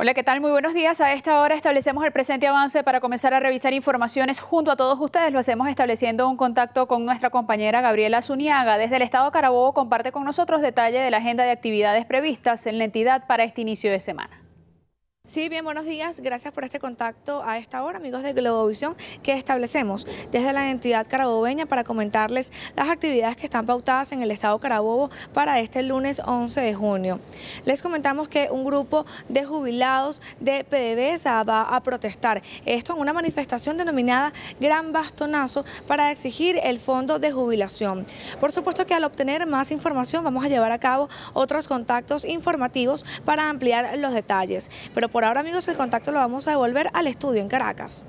Hola, ¿qué tal? Muy buenos días. A esta hora establecemos el presente avance para comenzar a revisar informaciones junto a todos ustedes. Lo hacemos estableciendo un contacto con nuestra compañera Gabriela Zuniaga. Desde el Estado Carabobo comparte con nosotros detalle de la agenda de actividades previstas en la entidad para este inicio de semana. Sí, bien, buenos días. Gracias por este contacto a esta hora, amigos de Globovisión, que establecemos desde la entidad carabobeña para comentarles las actividades que están pautadas en el estado Carabobo para este lunes 11 de junio. Les comentamos que un grupo de jubilados de PDVSA va a protestar. Esto en una manifestación denominada Gran Bastonazo para exigir el fondo de jubilación. Por supuesto que al obtener más información vamos a llevar a cabo otros contactos informativos para ampliar los detalles. Pero por ahora amigos el contacto lo vamos a devolver al estudio en Caracas.